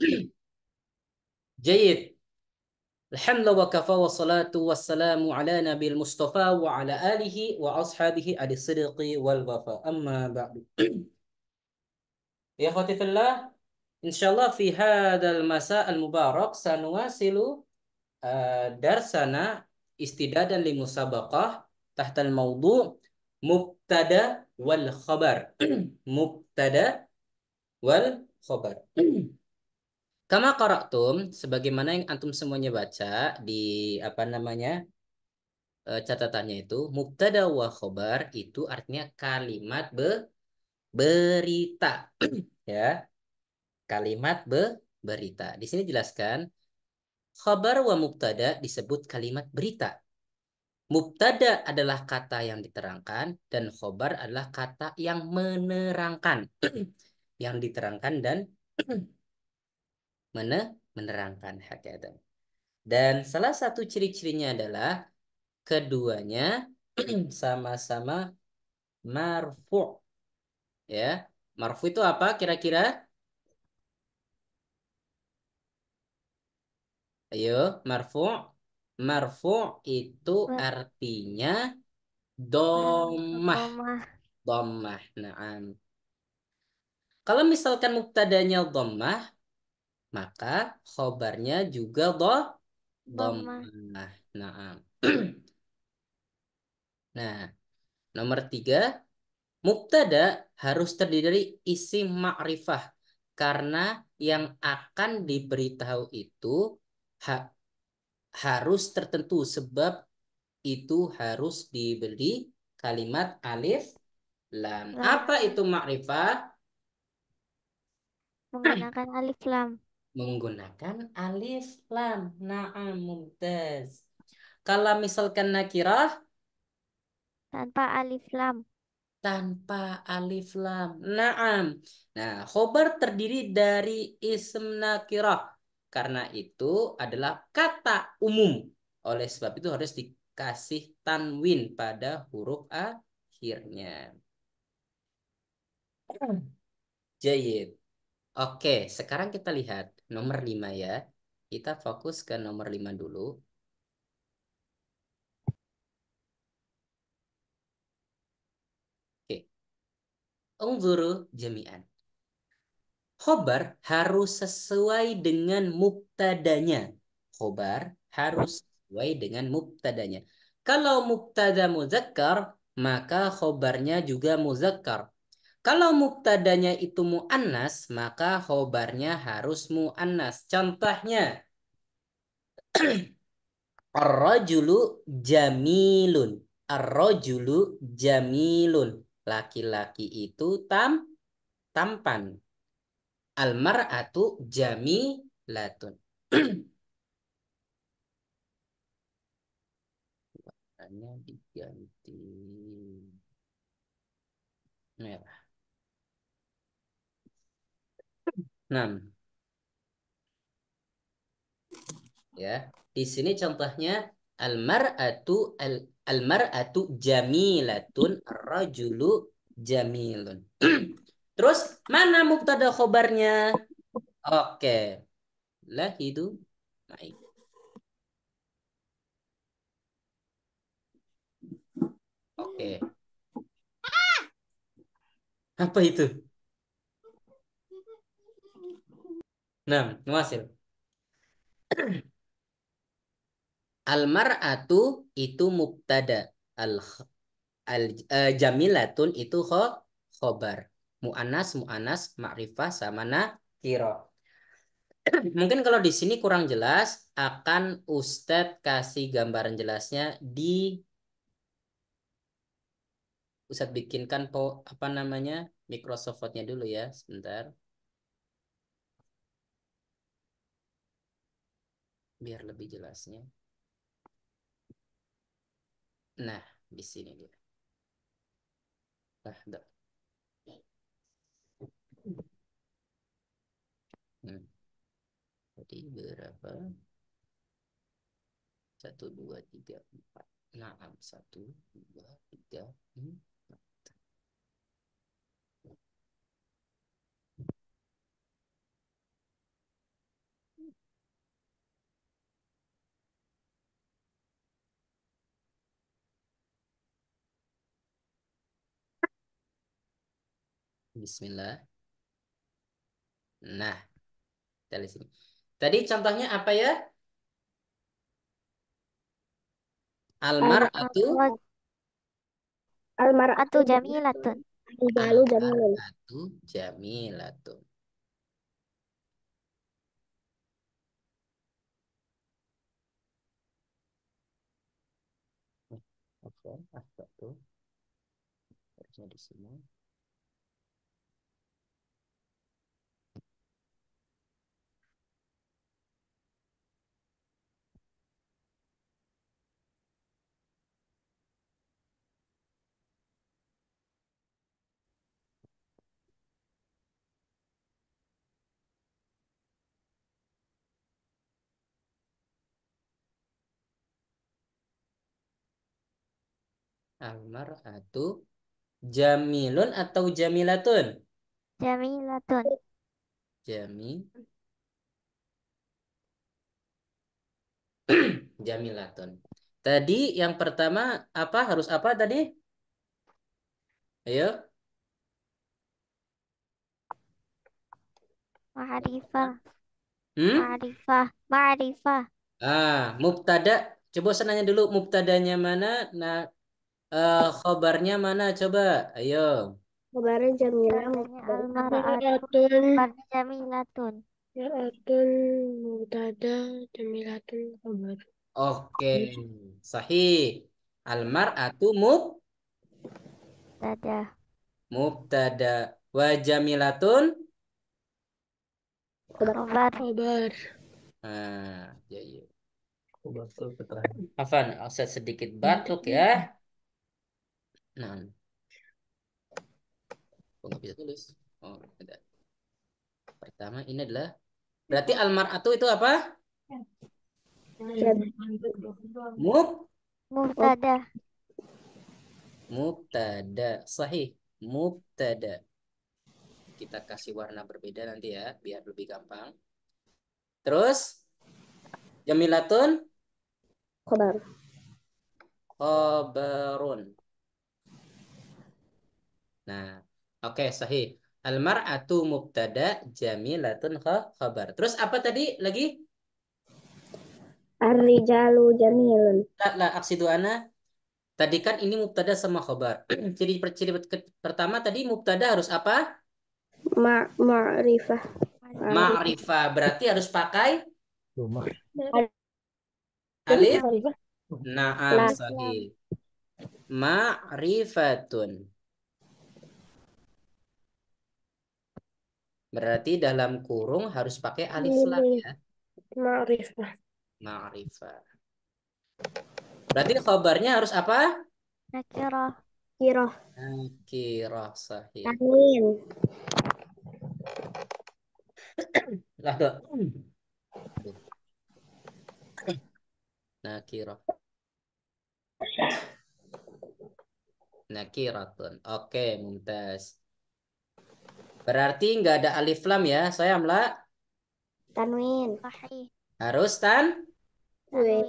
جيد الحمد وكفى والصلاة والسلام على نبي المصطفى وعلى آله وأصحابه على الصدق والوفاء أما بعد يا أخوتي في الله إن شاء الله في هذا المساء المبارك سنواصل آه، درسنا استدادا لمسابقة تحت الموضوع مبتدأ والخبر مبتدأ والخبر Kama qara'tum sebagaimana yang antum semuanya baca di apa namanya? E, catatannya itu mubtada wa khobar itu artinya kalimat be berita ya. Kalimat be berita. Di sini jelaskan khobar wa mubtada disebut kalimat berita. Mubtada adalah kata yang diterangkan dan khobar adalah kata yang menerangkan. yang diterangkan dan mene menerangkan hakikat. Dan salah satu ciri-cirinya adalah keduanya sama-sama marfu. Ya, marfu itu apa kira-kira? Ayo, marfu. Marfu itu hmm. artinya domah. Domah, naam. Kalau misalkan muktadanya domah maka khobarnya juga do domah. Nah, nah nomor tiga mubtada harus terdiri dari isi ma'rifah karena yang akan diberitahu itu ha harus tertentu sebab itu harus diberi kalimat alif lam. Nah. Apa itu ma'rifah? Menggunakan alif lam menggunakan alif lam na'am mumtaz. Kalau misalkan nakirah tanpa alif lam. Tanpa alif lam. Na'am. Nah, khobar terdiri dari ism nakirah. Karena itu adalah kata umum. Oleh sebab itu harus dikasih tanwin pada huruf akhirnya. Hmm. Jayid. Oke, sekarang kita lihat nomor 5 ya. Kita fokus ke nomor 5 dulu. Oke. Ungzuru jami'an. Khobar harus sesuai dengan muktadanya. Khobar harus sesuai dengan muktadanya. Kalau muktada muzakkar, maka khobarnya juga muzakkar. Kalau muktadanya itu mu'annas, maka hobarnya harus mu'annas. Contohnya, Ar-rajulu jamilun. ar jamilun. Laki-laki itu tam tampan. Al-mar'atu jamilatun. Warnanya diganti merah. 6. Ya, di sini contohnya al-mar'atu al al-mar'atu al jamilatun rajulu jamilun. Terus mana mubtada khobarnya? Oke. Lah itu baik. Oke. Apa itu? Nah, nuasil. Almar'atu itu mubtada. Al, al uh, jamilatun itu kho, khobar. Mu'anas, mu'anas, ma'rifah, samana kiro. Mungkin kalau di sini kurang jelas, akan Ustadz kasih gambaran jelasnya di Ustadz bikinkan po, apa namanya Microsoft nya dulu ya, sebentar. biar lebih jelasnya. Nah, di sini dia. Nah, dok, Hmm. Jadi berapa? Satu, dua, tiga, empat. Nah, satu, dua, tiga, empat. Hmm. Bismillah. Nah, kita lihat sini. Tadi contohnya apa ya? Almar atau jamilatun. Al-balu jamilatun. Almar'atu jamilatun. Oke, okay, tuh. Harusnya di sini. Almaratu jamilun atau jamilatun? Jamilatun. Jami. jamilatun. Tadi yang pertama apa harus apa tadi? Ayo. Ma'rifah. Hmm? Ma'rifah. Ma'rifah. Ah, mubtada. Coba senanya dulu mubtadanya mana? Nah, uh, khobarnya mana coba? Ayo. Khobarnya Jamilah. Jamilatun. Jamilatun. Jamilatun mubtada Jamilatun khobar. Oke. Sahih. Almar Atu mub Tada. Mubtada. Wa Jamilatun khobar. Khobar. Ah, ya, ya. Afan, offset sedikit batuk ya. Nah, aku nggak bisa tulis. Oh, ada. Pertama ini adalah berarti almar atau itu apa? Mub mubtada. Mubtada. Sahih. Mubtada. Kita kasih warna berbeda nanti ya, biar lebih gampang. Terus Jamilatun khobar. Khobarun. Nah, oke okay, sahih. Al-mar'atu mubtada jamilatun khabar. Terus apa tadi lagi? Ar-rijalu jamilun. Tak nah, lah, aksidu ana. Tadi kan ini mubtada sama khabar. ciri, ciri pertama tadi mubtada harus apa? Ma ma'rifah. Ma'rifah berarti harus pakai Alif. Naam sahih. Ma'rifatun. Berarti dalam kurung harus pakai alif lam iya, ya. Ma'rifah. Ma'rifah. Berarti khabarnya harus apa? Nakirah. Nakirah. Nakirah sahih. Amin. Lah tuh. Nakirah. Nakiratun. Oke, mumtaz. Berarti nggak ada alif lam ya. Saya Amla. Tanwin. Harus tan? Tanwin.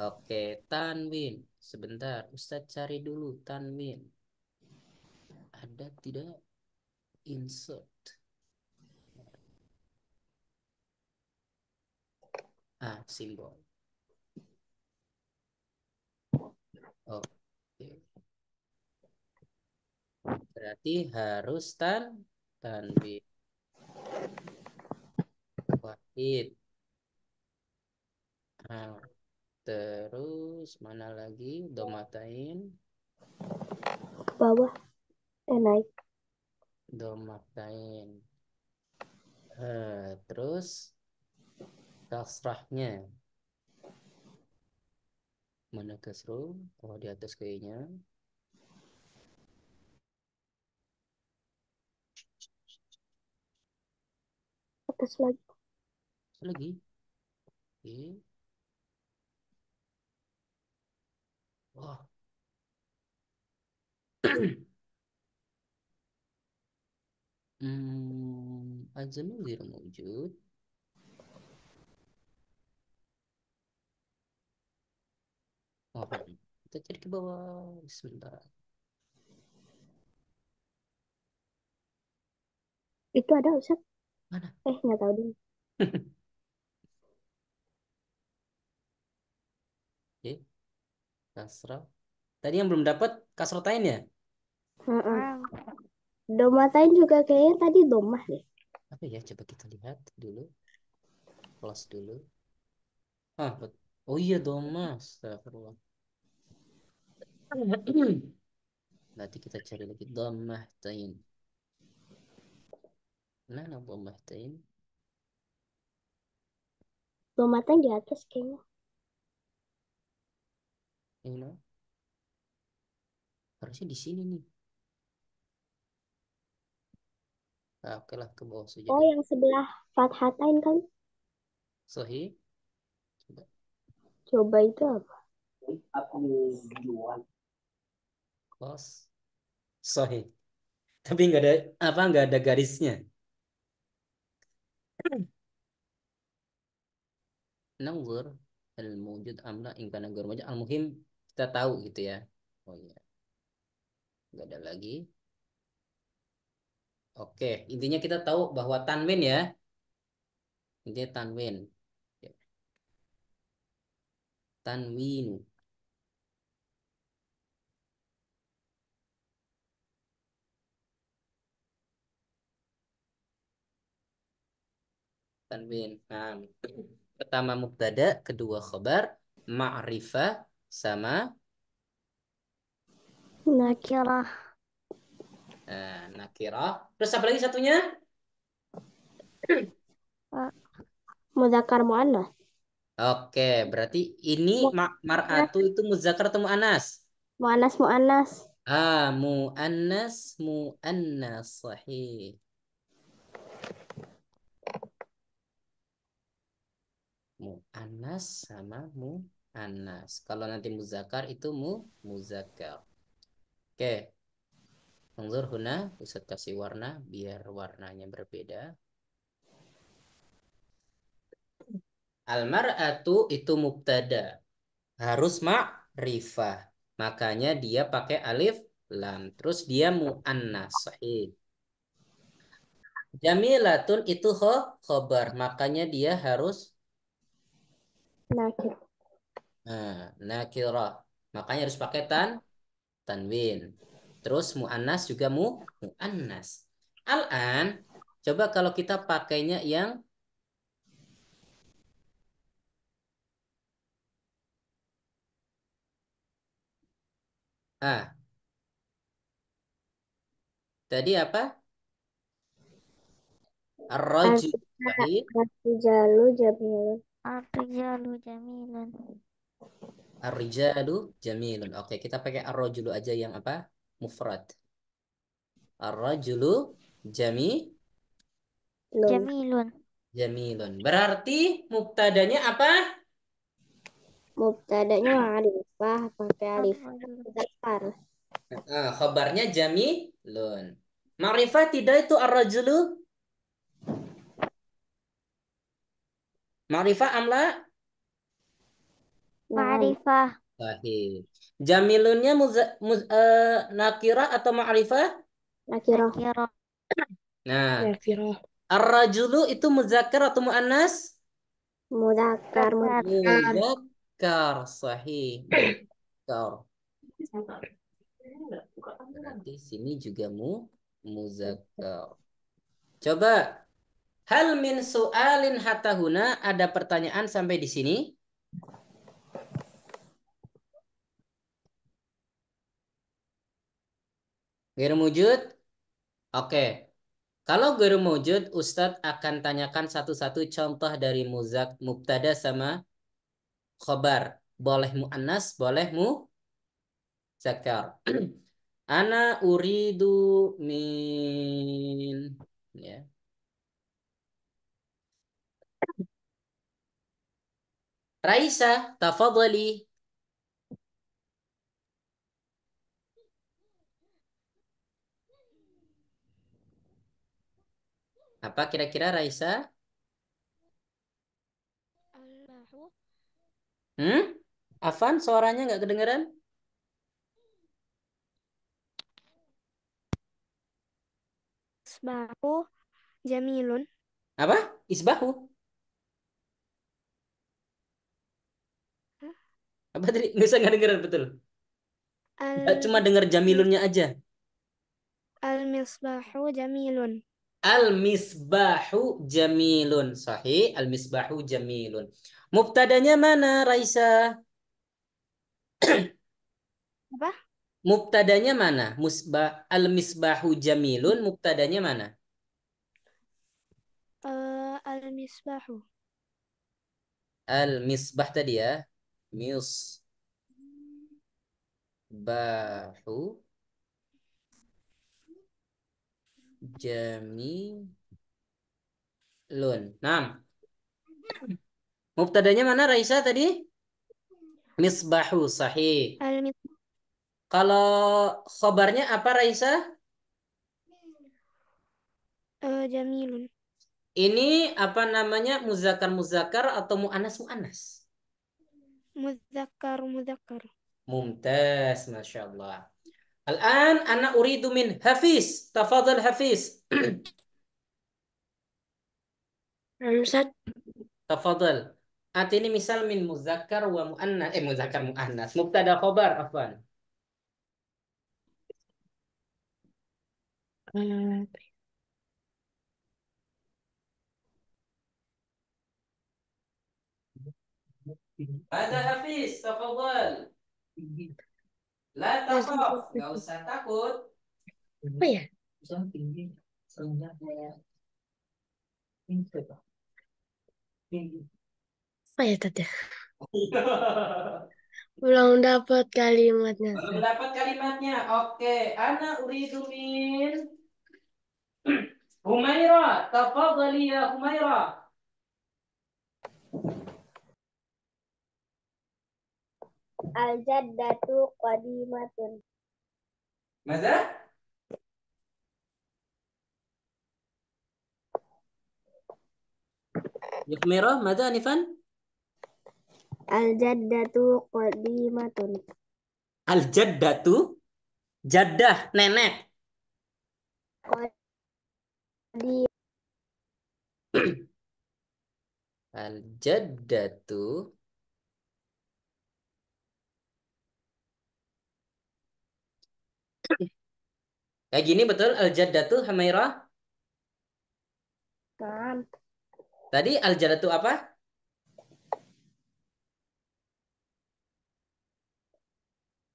Oke, tanwin. Sebentar, Ustadz cari dulu tanwin. Ada tidak? Insert. Ah, simbol. Oke. Berarti harus tan tanwin wahid nah, terus mana lagi domatain bawah eh naik domatain uh, terus kasrahnya mana kesru oh di atas kayaknya atas lagi. Lagi. Oke. Okay. Wah. Hmm, azmi غير موجود طبعا kita cari ke bawah Bismillah itu ada Ustaz Mana? Eh, nggak tahu deh. Oke. Okay. Tadi yang belum dapat kasrotain ya? Heeh. Domatain juga kayaknya tadi domah deh. Apa ya? Coba kita lihat dulu. Plus dulu. Ah, oh iya domah. Astagfirullah. Nanti kita cari lagi domah tain. لا انا بضلحتين Lomatnya di atas kayaknya. ini harusnya di sini nih nah, oke lah ke bawah saja Oh, yang sebelah Fathatain kan? Sohi coba Coba itu apa? close Sohi tapi nggak ada apa nggak ada garisnya Nawur al mujud amla ingkana nanggur mujud al muhim kita tahu gitu ya. Oh iya. Enggak ada lagi. Oke, intinya kita tahu bahwa tanwin ya. Intinya tanwin. Ya. tanwin tanwin. Nah, pertama mubtada, kedua khobar, ma'rifah sama nakirah. Nah, nakirah. Terus apa lagi satunya? Ah, muzakar mu'anas. Oke, berarti ini mar'atu itu muzakar atau mu'anas? Mu'anas mu'anas. Ah, mu'annas mu'annas sahih. Mu'anas sama mu'anas. Kalau nanti muzakar itu mu muzakar. Oke. Mengzur huna, Ustaz kasih warna biar warnanya berbeda. Almar'atu itu mubtada. Harus ma'rifah. Makanya dia pakai alif lam. Terus dia mu'annas. Anasai. Jamilatun itu khobar. Makanya dia harus Nakir. Nah, Makanya harus pakai tan tanwin. Terus muannas juga mu muannas. Al-an coba kalau kita pakainya yang Ah. Tadi apa? Ar-rajul. ar Ar-rijalu jamilun. Ar-rijalu jamilun. Oke, kita pakai arrojulu aja yang apa? Mufrad. Arrojulu rajulu jami jamilun. Jamilun. Berarti mubtadanya apa? Mubtadanya alifah pakai alif. Khabar. Ah, eh, eh, khabarnya jamilun. Ma'rifah tidak itu arrojulu? Ma'rifah amla? Ma'rifah. Sahih. Jamilunnya muz, muz, uh, eh, nakira atau ma'rifah? Nakira. nakira. Nah. Nakira. Ar-rajulu itu muzakkar atau mu'annas? Muzakkar. Muzakkar. Sahih. Muzakkar. Berarti sini juga mu muzakkar. Coba Hal min soalin hatahuna ada pertanyaan sampai di sini? Germujud? Oke. Kalau germujud, Ustadz akan tanyakan satu-satu contoh dari muzak, mubtada sama khobar. Boleh mu'annas, boleh mu zakar. Ana uridu min... Ya. Yeah. Raisa, tafadhali. Apa kira-kira Raisa? Hmm? Afan, suaranya nggak kedengeran? Isbahu Jamilun. Apa? Isbahu? Apa tadi? Nusa nggak denger betul? Al... Cuma dengar Jamilunnya aja. Al-misbahu jamilun. Al-misbahu jamilun. Sahih. Al-misbahu jamilun. Mubtadanya mana, Raisa? Apa? Mubtadanya mana? Musbah al-misbahu jamilun. Mubtadanya mana? Uh, al-misbahu. Al-misbah tadi ya mis bahu jamilun. Nah. Mubtadanya mana Raisa tadi? Misbahu sahih. Kalau khobarnya apa Raisa? Uh, eh, jamilun. Ini apa namanya muzakar muzakar atau mu'anas mu'anas? مذكر مذكر ممتاز ما شاء الله الآن أنا أريد من Hafiz. تفضل حفيظ تفضل misal min muzakkar wa muannas eh muzakkar muannas mubtada khobar Ada Hafiz, tafadhal. La takhaf, enggak usah takut. Apa ya? Jangan tinggi, serendah saya tinggi Tinggi. Apa ya tadi? Belum dapat kalimatnya. Belum dapat kalimatnya. Oke, ana uridu min Humaira, tafadhali ya Humaira. Al-jaddatu qadimatun. Mada? Yukmiro, mada Anifan? Al-jaddatu qadimatun. Al-jaddatu? Jaddah, nenek. Qadimatun. Al-jaddatu Kayak gini betul al-jaddatu Hamaira? Kan. Tadi al-jaddatu apa?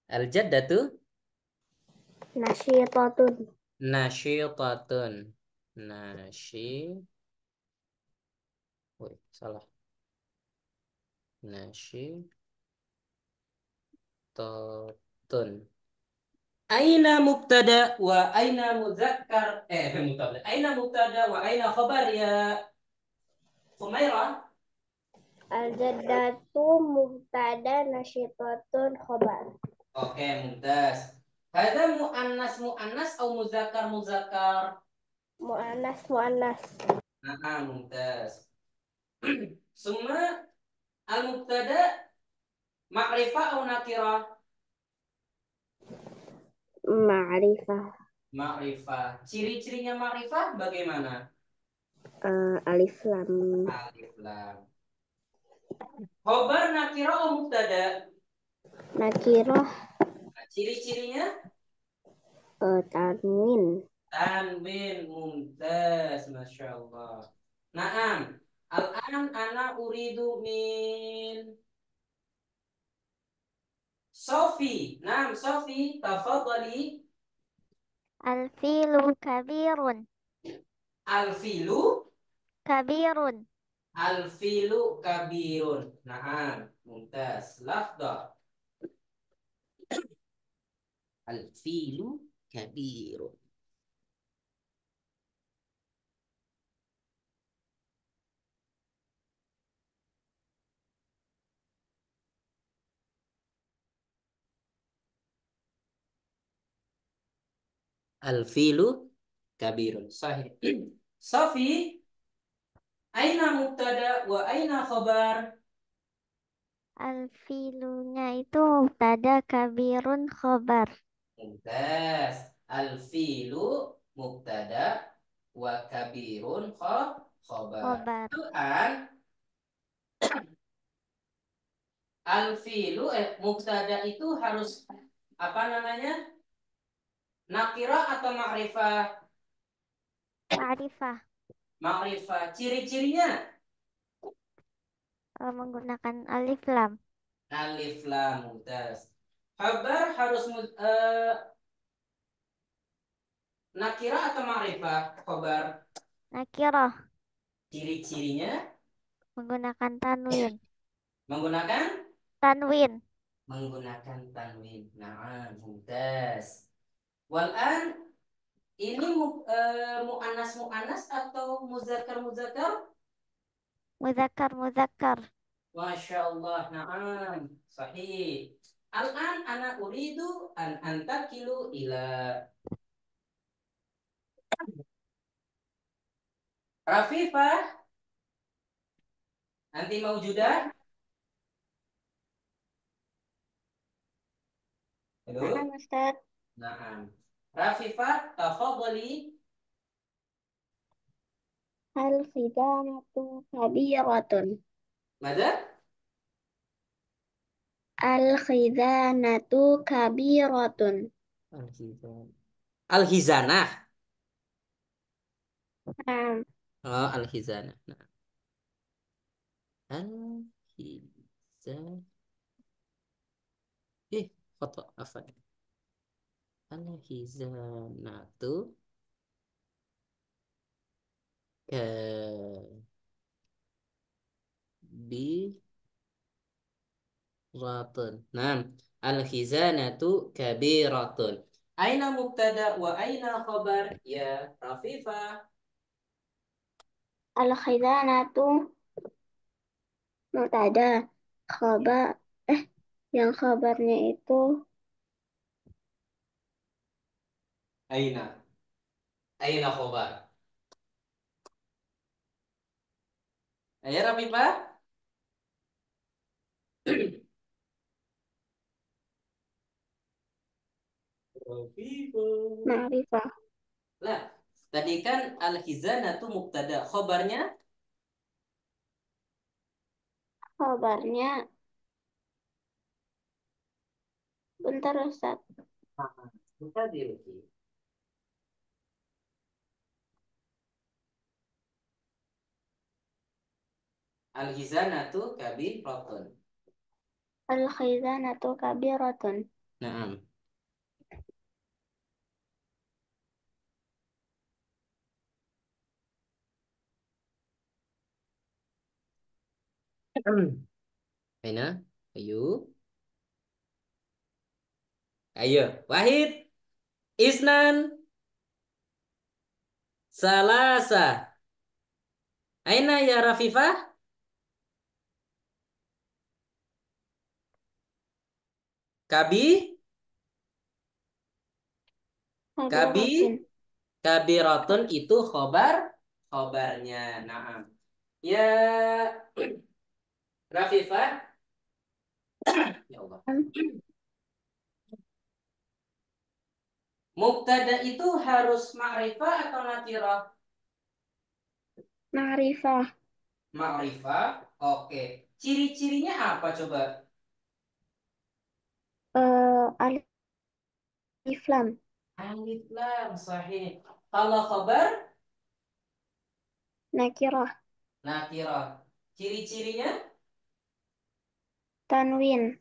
Al-jaddatu nasyitatun. Nasyitatun. Nasyi Woi, salah. Nasyitatun aina mubtada wa aina muzakkar eh mubtada aina mubtada wa aina khabar ya Umaira al jaddatu mubtada nasyitatun khabar oke okay, mubtas hadza muannas muannas au muzakkar muzakkar muannas muannas nah mubtas summa al mubtada ma'rifah au nakirah Ma'rifah. Ma'rifah. Ciri-cirinya ma'rifah bagaimana? Uh, alif lam. Alif lam. Khobar nakiro mubtada? Nakiro. Nah, ciri-cirinya? Uh, tanwin. Tanwin mumtaz, masya Allah. Naam. Al-an ana uridu min صوفي نعم صوفي تفضلي الفيل كبير الفيل كبير الفيل كبير نعم ممتاز لحظة الفيل كبير Al-filu kabirun. Sahih. Safi, aina mubtada wa aina khabar? Alfilunya itu mubtada kabirun khobar. al Alfilu mubtada wa kabirun khobar. khobar. Al Alfilu eh, mubtada itu harus apa namanya? Nakira atau ma'rifah? Ma'rifah. Ma'rifah. Ciri-cirinya? Uh, menggunakan alif lam. Alif lam, mudas. Khabar harus uh, eh, nakirah atau ma'rifah? Khabar. Nakirah. Ciri-cirinya? Menggunakan tanwin. Menggunakan? Tanwin. Menggunakan tanwin. Nah, mudah. Walan ini mu, e, eh, mu mu'anas atau mu zakar mu zakar Masya Allah, na'am. Sahih. Al-an ana uridu an antakilu ila. Rafifah. Nanti mau juda? Halo. Ustaz. Nah. Rafifat kafadli Hal khidanatu kabiratun. Mada? Al-khizanatu kabiratun. Al-khizanah. Al-khizanah. Oh, al-khizanah. Al-khizanah. Ih, eh, foto apa? Al-hizanatu ke bi ratun. Nah, al-hizanatu kabiratun. Aina mubtada wa aina khabar ya Rafifa? Al-khizanatu mubtada khabar eh yang khabarnya itu Aina. Aina khobar. Pak Rafifa? Ma'rifah. Lah, tadi kan al itu muktada, Khobarnya? Khobarnya. Bentar Ustaz. Ah, Bentar Ustaz. Al-khizanatu kabiratun. Al-khizanatu kabiratun. Naam. Aina, ayo. Ayo, Wahid. Isnan. Salasa. Aina ya Rafifah? Kabi? Kabi? Rotun itu khobar khobarnya. Nah, Ya Rafifah. ya Allah. Mubtada itu harus ma'rifah atau nakirah? Ma'rifah. Ma'rifah. Oke. Ciri-cirinya apa coba? Uh, alif lam. Alif lam, sahih. Kalau khabar Nakirah. Nakirah. Ciri-cirinya? Tanwin.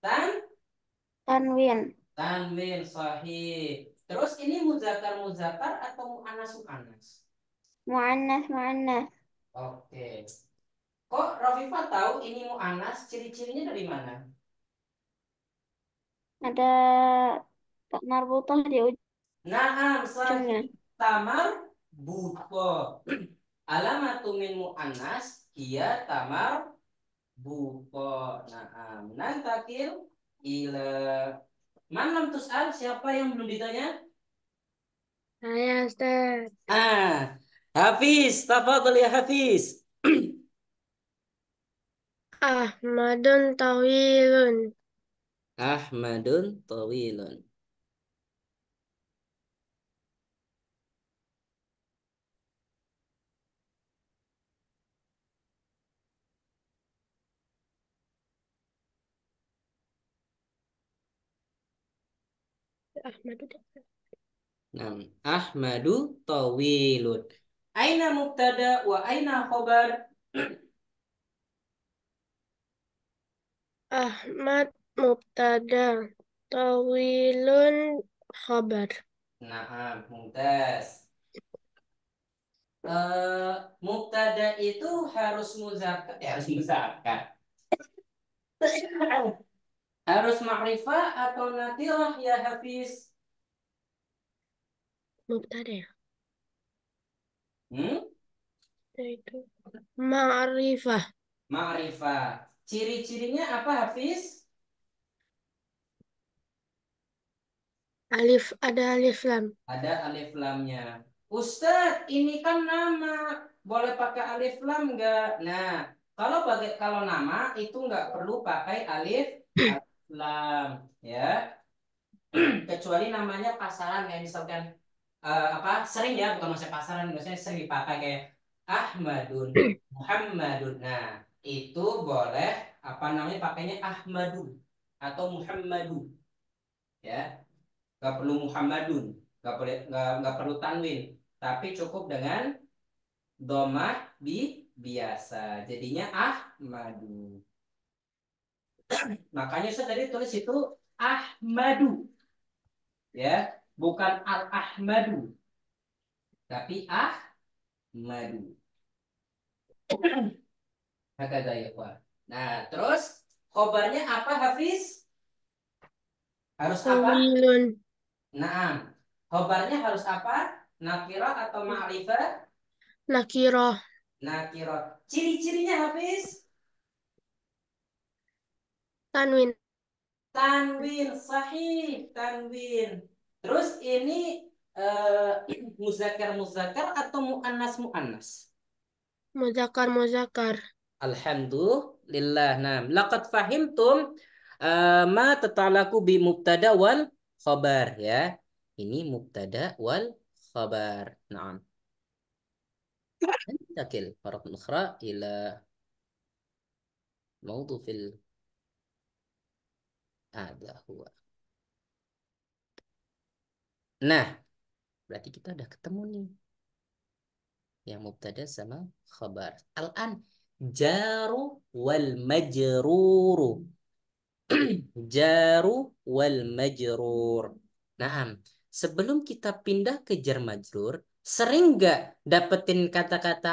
Tan? Tanwin. Tanwin, sahih. Terus ini muzakar muzakar atau muannas muannas? Muannas muannas. Oke. Okay. Kok Rofifa tahu ini muannas? Ciri-cirinya dari mana? ada Pak Marbutoh di ujung. Naam, soalnya Tamar buko. Alamatu min mu'annas Kia tamar buko. Naam. Ah, Nantakil ila. Manam tus'al ah, siapa yang belum ditanya? Saya, Ustaz. Ah, Hafiz, tafadhal ya Hafiz. Ahmadun tawilun. Ahmadun tawilun. Ahmadu Nam. Ahmadu tawilun. Aina mubtada wa aina khobar? Ahmad mubtada tawilun khabar nah mumtaz uh, mubtada itu harus muzakat ya eh, harus muzakat harus makrifah atau natilah ya Hafiz mubtada ya hmm? itu ma'rifah ma'rifah ciri-cirinya apa Hafiz Alif, ada alif lam. Ada alif lamnya. Ustadz, ini kan nama. Boleh pakai alif lam enggak? Nah, kalau pakai kalau nama itu enggak perlu pakai alif, alif lam, ya. Kecuali namanya pasaran kayak misalkan uh, apa? Sering ya, bukan maksudnya pasaran, maksudnya sering dipakai kayak Ahmadun, Muhammadun. Nah, itu boleh apa namanya pakainya Ahmadun atau Muhammadun. Ya, nggak perlu Muhammadun, nggak perlu nggak perlu tanwin, tapi cukup dengan domah bi biasa. Jadinya Ahmadu. Makanya saya tadi tulis itu Ahmadu, ya bukan al Ahmadu, tapi Ahmadu. Hakada ya Nah, terus khobarnya apa Hafiz? Harus apa? Nah, khobarnya harus apa? Nakirah atau ma'rifah? Nakirah. Nakirah. Ciri-cirinya habis? Tanwin. Tanwin, sahih. Tanwin. Terus ini muzakar eh, muzakar muzakar atau Mu'anas Mu'anas? Muzakar muzakar. Alhamdulillah. Nah, laqad fahimtum uh, ma tatalaku bi mubtada wal khabar ya. Ini mubtada wal khabar. Naam. ننتقل مرة أخرى ila موضوع ال... هذا هو Nah, berarti kita udah ketemu nih. Yang mubtada sama khabar. Al-an jaru wal majruru jaru wal majrur. Nah, sebelum kita pindah ke jar majrur, sering nggak dapetin kata-kata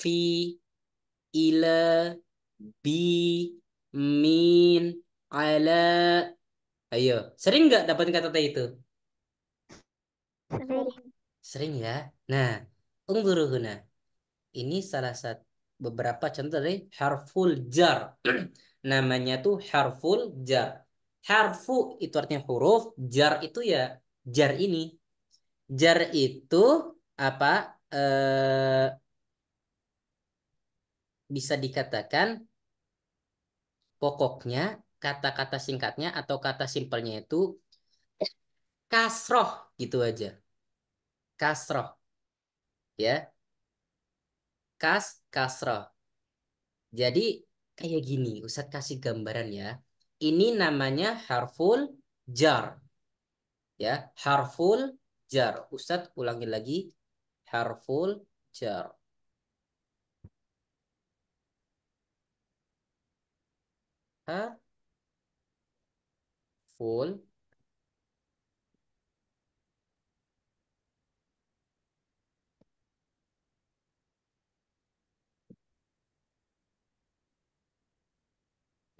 fi, ila, bi, min, ala. Ayo, sering nggak dapetin kata-kata itu? Sering. Sering ya. Nah, ungguruhuna. Ini salah satu beberapa contoh dari harful jar namanya tuh harful jar. Harfu itu artinya huruf, jar itu ya jar ini. Jar itu apa? Eh, bisa dikatakan pokoknya kata-kata singkatnya atau kata simpelnya itu kasroh gitu aja. Kasroh. Ya. Kas, kasroh. Jadi kayak gini. Ustadz kasih gambaran ya. Ini namanya harful jar. Ya, harful jar. Ustadz ulangi lagi. Harful jar. Harful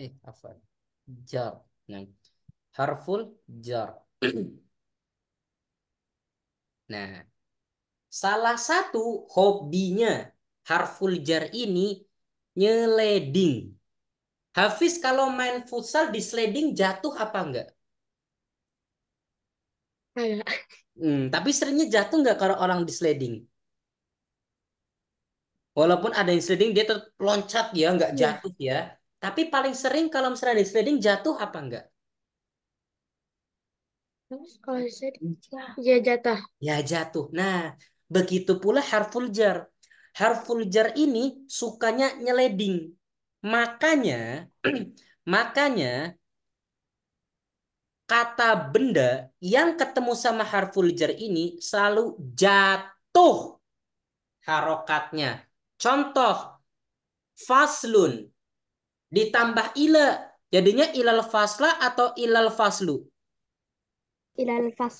eh apa jar nah harful jar nah salah satu hobinya harful jar ini nyeleding Hafiz kalau main futsal di sledding jatuh apa enggak? Enggak. Hmm, tapi seringnya jatuh enggak kalau orang di sledding Walaupun ada yang sledding dia tetap loncat ya, enggak iya. jatuh ya. Tapi paling sering kalau misalnya di sliding jatuh apa enggak? Kalau di ya jatuh. Ya jatuh. Nah, begitu pula harful jar. Harful jar ini sukanya nyeleding. Makanya makanya kata benda yang ketemu sama harful jar ini selalu jatuh harokatnya. Contoh, faslun ditambah ila jadinya ilal fasla atau ilal faslu ilal fas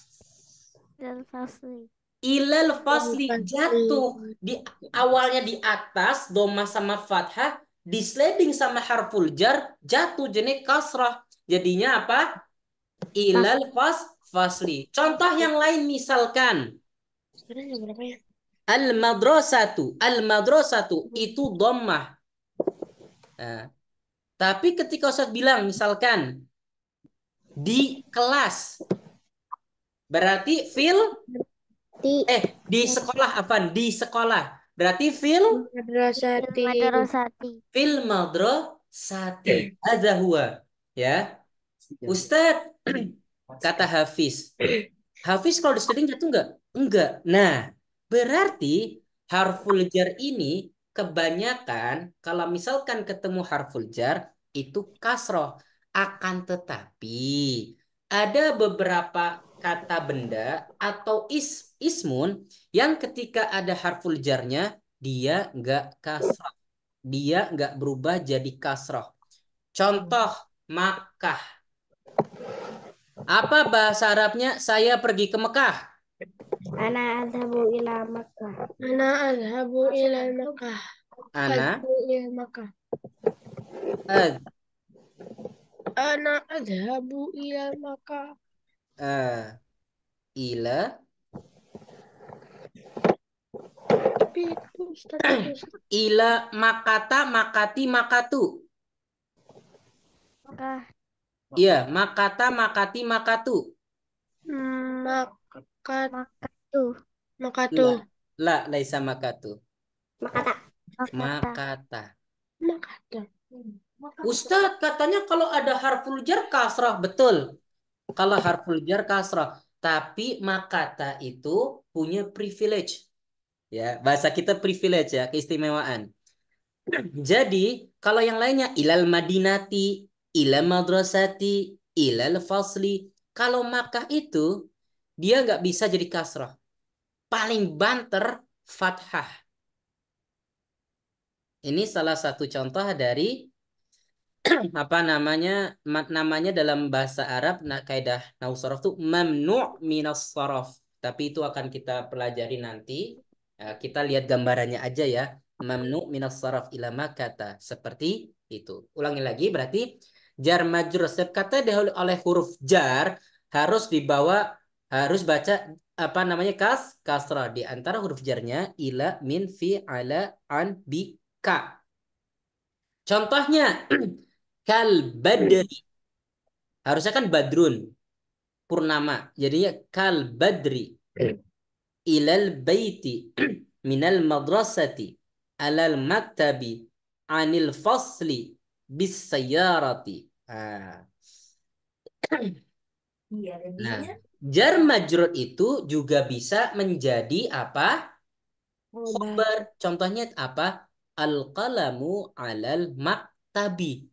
ilal fasli ilal fasli jatuh di awalnya di atas doma sama fathah disleding sama harful jar jatuh jenis kasrah jadinya apa ilal fas fasli contoh yang lain misalkan ya? al madrasatu al madrasatu itu domah nah, tapi ketika Ustadz bilang misalkan di kelas berarti feel di, eh di sekolah apa di sekolah berarti feel madrasati feel madrasati ada ya iya. Ustadz kata Hafiz Hafiz kalau di studi jatuh enggak enggak nah berarti harful jar ini kebanyakan kalau misalkan ketemu harful jar itu kasroh. Akan tetapi ada beberapa kata benda atau is, ismun yang ketika ada harful jarnya dia nggak kasroh. Dia nggak berubah jadi kasroh. Contoh Makkah. Apa bahasa Arabnya? Saya pergi ke Mekah. Ana adhabu ila Makkah. Ana adhabu ila Makkah. Ana ila Makkah. Ad. Ana adhabu ila Makkah. Uh, ila Ila makata makati makatu. Maka. Iya, makata makati makatu. Makata. Makatu. Makatu. La, la laisa makatu. Makata. Makata. Makata. Ustadz, katanya kalau ada harful jar kasrah, betul. Kalau harful jar kasrah, tapi makata itu punya privilege. Ya, bahasa kita privilege ya, keistimewaan. Jadi, kalau yang lainnya ilal madinati, ilal madrasati, ilal fasli. Kalau makah itu dia nggak bisa jadi kasrah. Paling banter fathah. Ini salah satu contoh dari apa namanya namanya dalam bahasa Arab nak kaidah nausorof itu mamnu minas sorof tapi itu akan kita pelajari nanti ya, kita lihat gambarannya aja ya mamnu minas sorof ilama kata seperti itu ulangi lagi berarti jar majur setiap kata dahulu oleh huruf jar harus dibawa harus baca apa namanya kas kasra di antara huruf jarnya ila min fi ala an bi ka. Contohnya kal badri. Harusnya kan badrun purnama. Jadinya kal badri. Ilal baiti minal madrasati alal maktabi anil fasli bis sayarati. Ah. Iya, nah jar majrur itu juga bisa menjadi apa? Khobar. Contohnya apa? Al-qalamu alal maktabi.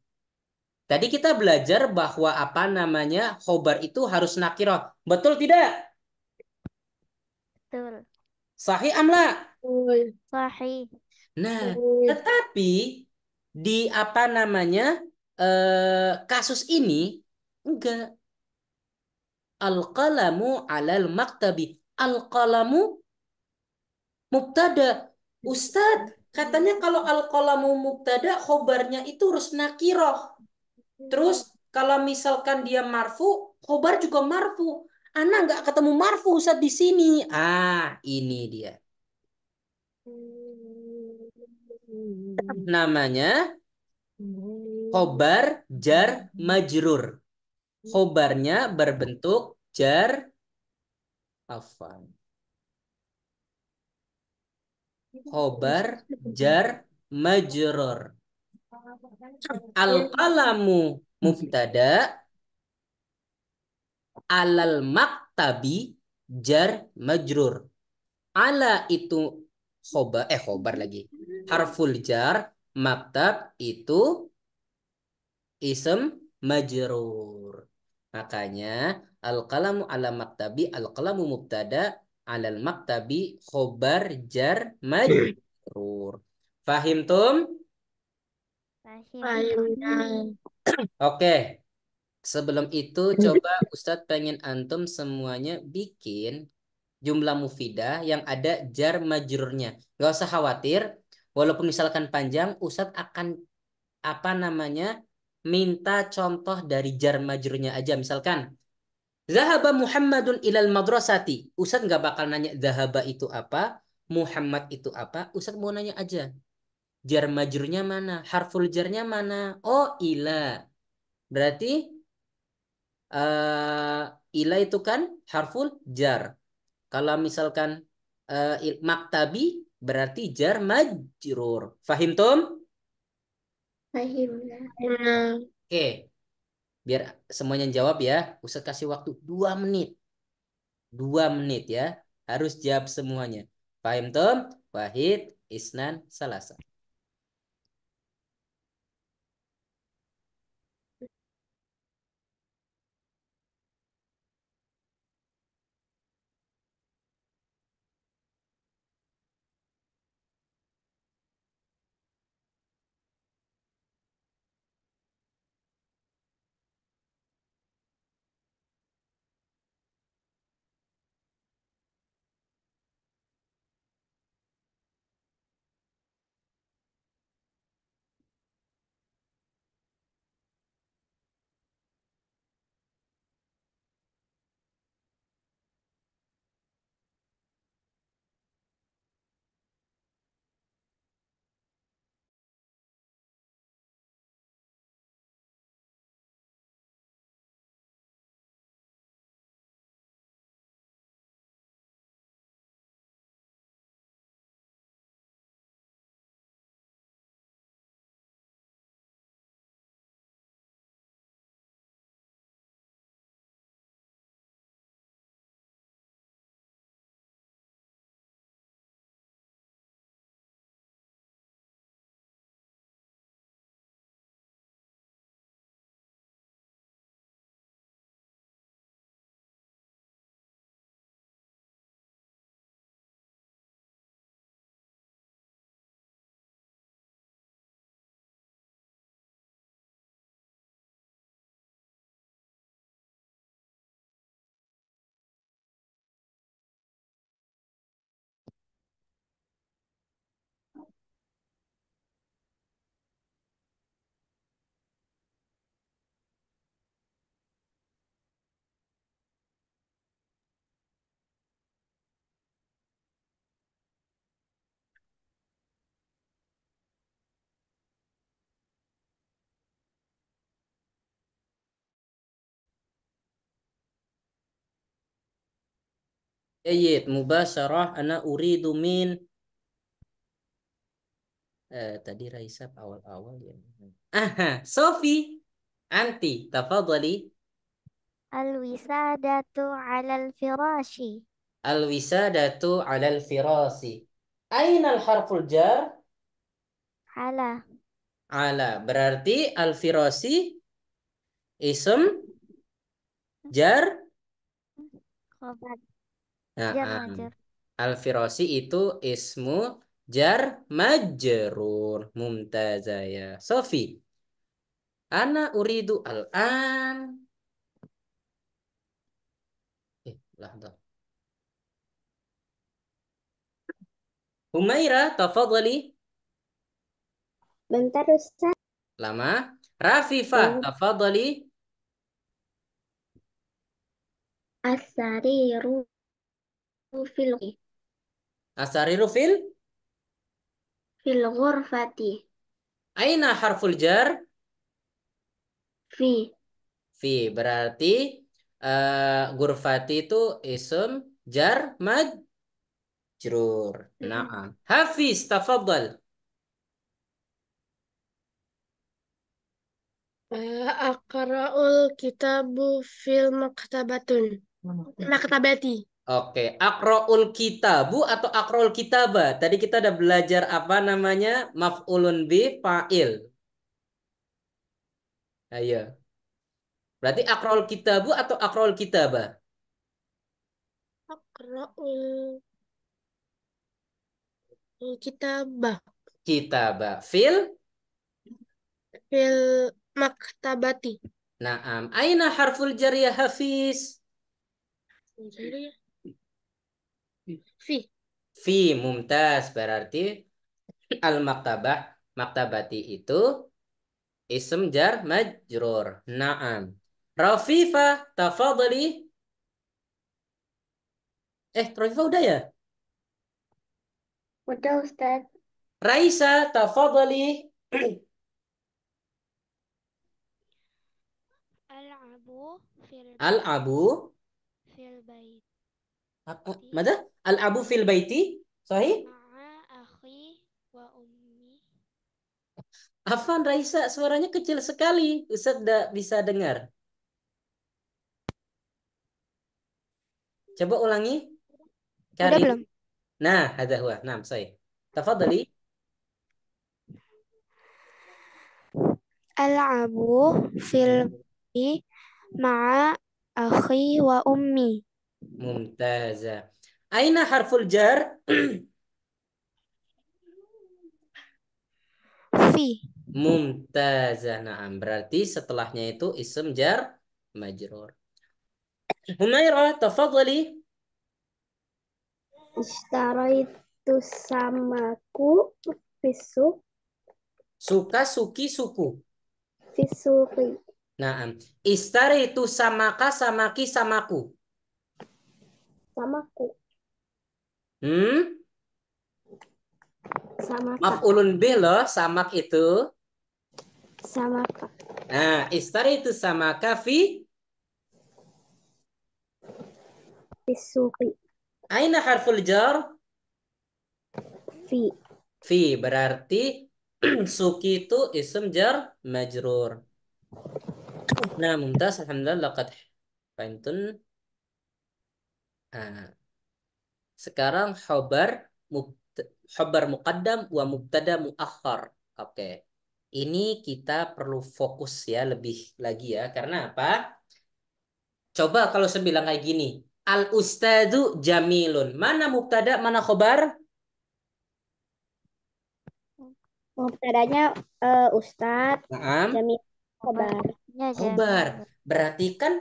Tadi kita belajar bahwa apa namanya khobar itu harus nakiroh. Betul tidak? Betul. Sahih amla? Sahih. Nah, tetapi di apa namanya eh, kasus ini enggak Al-qalamu alal maktabi. Al-qalamu mubtada. Ustadz, katanya kalau al-qalamu mubtada khobarnya itu nakiroh. Terus kalau misalkan dia marfu, khobar juga marfu. Anak nggak ketemu marfu Ustaz di sini. Ah, ini dia. Namanya hmm. khobar jar majrur khobarnya berbentuk jar afan. Khobar jar majrur. Al-qalamu mubtada alal maktabi jar majrur. Ala itu khobar eh khobar lagi. Harful jar maktab itu isem majrur. Makanya al-qalamu ala maktabi al-qalamu mubtada alal maktabi khobar jar majrur. Fahim tum? Fahim. Oke. Okay. Sebelum itu coba Ustadz pengen antum semuanya bikin jumlah mufidah yang ada jar majrurnya. Gak usah khawatir, walaupun misalkan panjang, Ustadz akan apa namanya minta contoh dari jar majrurnya aja. Misalkan, Zahaba Muhammadun ilal madrasati. Ustadz nggak bakal nanya Zahaba itu apa, Muhammad itu apa. ustad mau nanya aja. Jar majrurnya mana? Harful jarnya mana? Oh, ila. Berarti uh, ila itu kan harful jar. Kalau misalkan uh, maktabi berarti jar majrur. Fahim tom? Fahimna. Oke. Biar semuanya jawab ya. Ustaz kasih waktu dua menit. dua menit ya. Harus jawab semuanya. Fahim Tom, Wahid, Isnan, Salasa. Jayid, مباشرة ana uridu min eh, tadi Raisa awal-awal ya. Aha, Sofi, anti, tafadhali. Alwisadatu 'alal firashi. Alwisadatu 'alal firashi. Aina al-harful jar? Ala. Ala, berarti al-firashi isim jar khabar. Nah, Jar majer. al firosi itu ismu jar majerur mumtazaya. Sofi. Ana uridu al-an. Eh, lahdah. Humaira, tafadhali. Bentar, Ustaz. Lama. Rafifa, iya. tafadhali. as fil Asariru fil fil ghurfati. Aina harful jar? Fi. Fi berarti uh, ghurfati itu isim jar mad jrur. Hmm. Naam. Hafiz tafadhal. Eh, aqra'ul kitabu fil maktabatun. Maktabati. Oke, akroul kitabu atau akroul kitaba. Tadi kita udah belajar apa namanya? Maf'ulun bi fa'il. Ayo. Berarti akroul kitabu atau akroul kitaba? Akroul kitaba. Kitaba, Fil? Fil maktabati. Nah Naam. Aina harful jariah hafiz? Jariyah Fi. Fi mumtaz berarti al maktabah maktabati itu isim jar majrur. Naam. Rafifa tafadli. Eh, Rafifa udah ya? Udah Ustaz. Raisa tafadli. Al-abu fil Al-abu fil bait. Apa? Mada? Al abu fil baiti, sahih? akhi wa ummi. Afan Raisa, suaranya kecil sekali. Ustaz tidak bisa dengar. Coba ulangi. Cari. belum? Nah, ada huwa. Nah, saya. Tafadhali. Al-abu fil ma'a akhi wa ummi. Mumtaza. Aina harful jar? Fi. Mumtazah. Naam. Berarti setelahnya itu isim jar majrur. Humaira, tafadhali. Istaraitu samaku fisuk. Suka, suki, suku. Fisuki. Naam. Istari itu samaka, samaki, samaku. Samaku. Hmm? Sama. Maf'ulun B loh, samak itu. Samaka. Nah, istari itu sama fi Suki. Aina harful jar? Fi. Fi berarti suki itu isim jar majrur. Nah, muntas. alhamdulillah laqad fahimtun. Ah. Sekarang khobar khobar muqaddam wa mubtada muakhar. Oke. Ini kita perlu fokus ya lebih lagi ya. Karena apa? Coba kalau saya bilang kayak gini. Al ustadu jamilun. Mana mubtada, mana khobar? Mubtadanya uh, ustad. Jamil khobar. Khobar. Berarti kan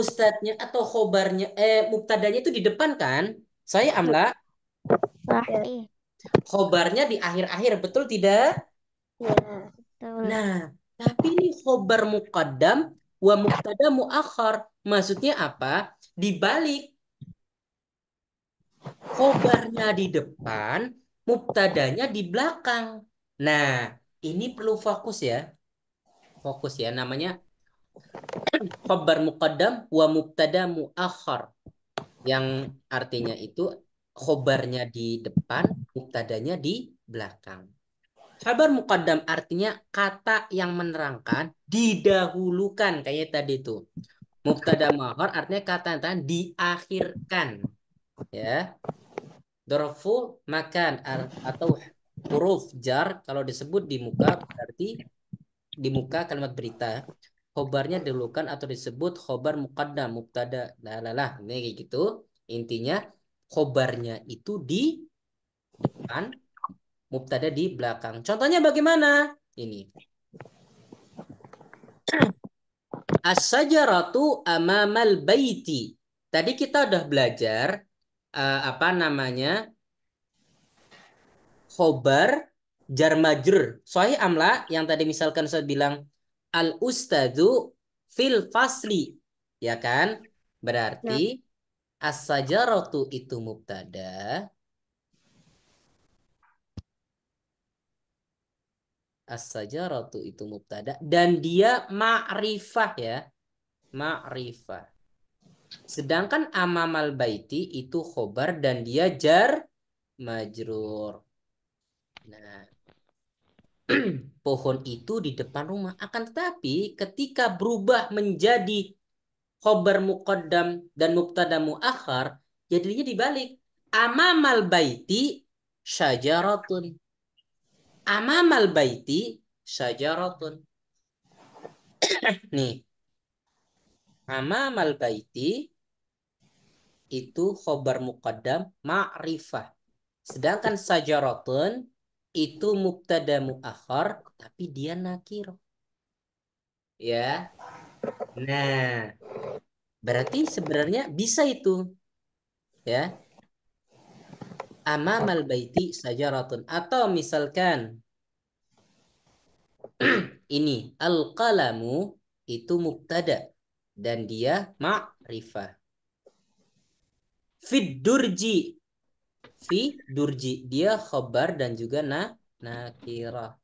ustadnya atau khobarnya eh mubtadanya itu di depan kan? Saya nah, amla. Sahih. Iya. Iya. Khobarnya di akhir-akhir, betul tidak? Ya, betul. Nah, tapi ini khobar muqaddam wa muqtada muakhar. Maksudnya apa? Di balik Khobarnya di depan, muqtadanya di belakang. Nah, ini perlu fokus ya. Fokus ya namanya khobar muqaddam wa muqtada muakhar yang artinya itu khobarnya di depan, muktadanya di belakang. Khabar mukaddam artinya kata yang menerangkan didahulukan kayak tadi itu. Muktada mahor artinya kata yang tahan, diakhirkan. Ya. Dorfu makan atau huruf jar kalau disebut di muka berarti di muka kalimat berita khobarnya dilukan atau disebut khobar muqaddam mubtada nah, lah ini kayak gitu intinya khobarnya itu di depan mubtada di belakang contohnya bagaimana ini as-sajaratu amamal baiti tadi kita udah belajar uh, apa namanya khobar jar sohi amla yang tadi misalkan saya bilang al ustadu fil fasli ya kan berarti ya. as-sajaratu itu mubtada as-sajaratu itu mubtada dan dia ma'rifah ya ma'rifah sedangkan amamal baiti itu khobar dan dia jar majrur nah pohon itu di depan rumah. Akan tetapi ketika berubah menjadi khobar muqaddam dan mubtada muakhar, jadinya dibalik. Amamal baiti syajaratun. Amamal baiti syajaratun. Nih. Amamal baiti itu khobar muqaddam ma'rifah. Sedangkan sajaratun itu mubtada muakhar tapi dia nakir. Ya. Nah, berarti sebenarnya bisa itu. Ya. Amamal baiti sajaratun atau misalkan ini al-qalamu itu mubtada dan dia ma'rifah. Fid durji fi durji. Dia khobar dan juga na nakira.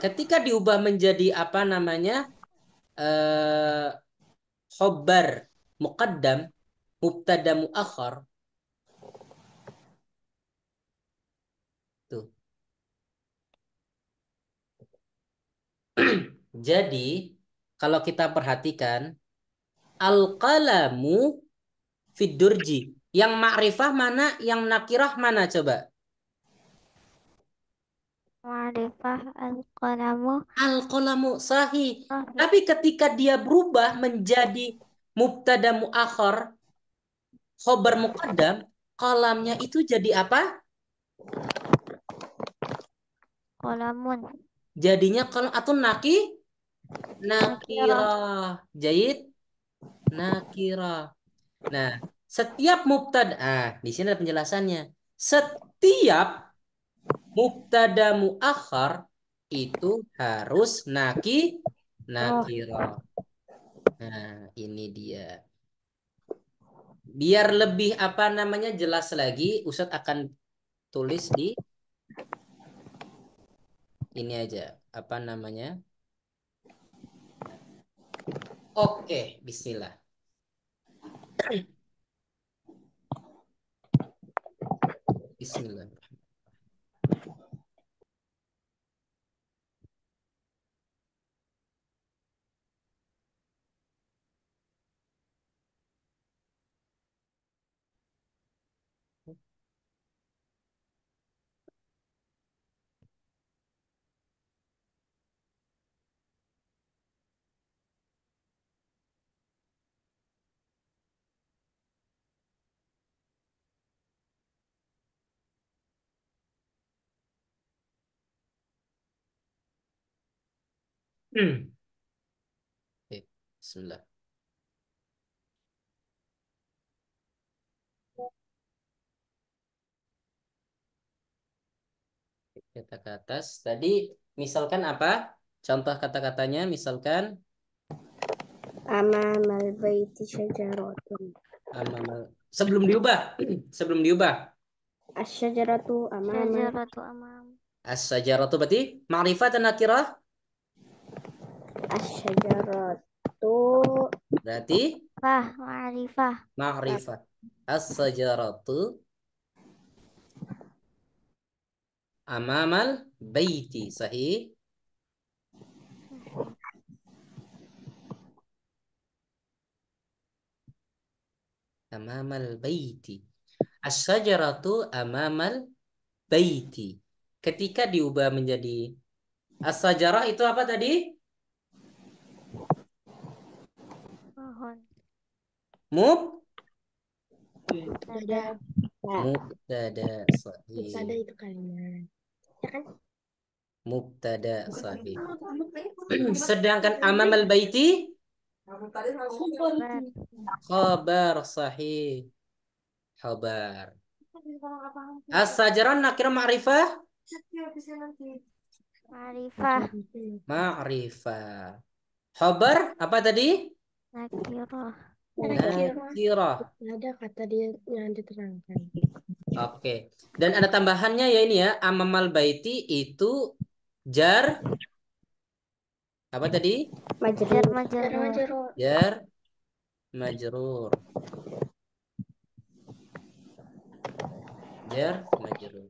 Ketika diubah menjadi apa namanya? Eh, khobar muqaddam, mubtada muakhar. Tuh. Jadi, kalau kita perhatikan, al-qalamu fidurji. Yang ma'rifah mana, yang nakirah mana coba? Ma'rifah al-qalamu. Al-qalamu sahih. Oh. Tapi ketika dia berubah menjadi mubtada mu'akhar, khobar muqaddam, kolamnya itu jadi apa? Kolamun. Jadinya kalau atau naki? Nakira. Nakira. Jahit? Nakira. Nah, setiap mubtada, ah, di sini ada penjelasannya. Setiap mubtada muakhar itu harus naki nakiro. Oh. Nah, ini dia. Biar lebih apa namanya jelas lagi, Ustadz akan tulis di ini aja apa namanya oke bismillah بسم الله Hmm. Oke, bismillah. Kata ke atas. Tadi misalkan apa? Contoh kata-katanya misalkan Amamal baiti syajaratun. Amamal. Sebelum diubah, sebelum diubah. Asyajaratu amam. Asyajaratu amam. Asyajaratu berarti ma'rifat dan nakirah? Asyajaratu. Berarti? Fah, ma'rifah. Ma'rifah. As-sajaratu. Amamal baiti. Sahih? Amamal baiti. As-sajaratu amamal baiti. Ketika diubah menjadi as itu apa tadi? mub mubtada mubtada sahih mubtada itu kalimat ya kan mubtada sahih sedangkan amam al baiti khabar sahih khabar as-sajran nakir ma'rifah ma'rifah ma'rifah khabar apa tadi nakirah Nakirah. Ada kata dia yang diterangkan. Oke. Okay. Dan ada tambahannya ya ini ya. Amamal baiti itu jar apa tadi? Majrur. Jar majrur. Jar majrur. Jar majrur.